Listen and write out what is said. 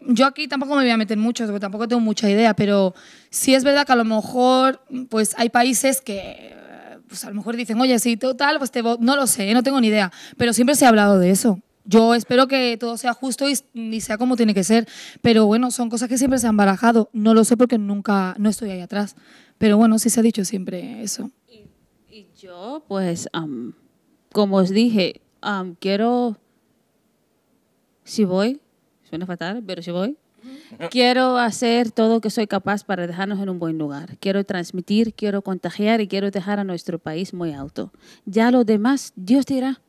yo aquí tampoco me voy a meter mucho, porque tampoco tengo mucha idea, pero sí es verdad que a lo mejor pues hay países que pues a lo mejor dicen, oye, si total, pues te no lo sé, no tengo ni idea, pero siempre se ha hablado de eso. Yo espero que todo sea justo y, sea como tiene que ser, pero bueno, son cosas que siempre se han barajado. No lo sé porque nunca, no estoy ahí atrás, pero bueno, sí se ha dicho siempre eso. Y, yo, pues, como os dije, quiero, si voy, Suena fatal, pero si voy. Quiero hacer todo lo que soy capaz para dejarnos en un buen lugar. Quiero transmitir, quiero contagiar y quiero dejar a nuestro país muy alto. Ya lo demás, Dios dirá.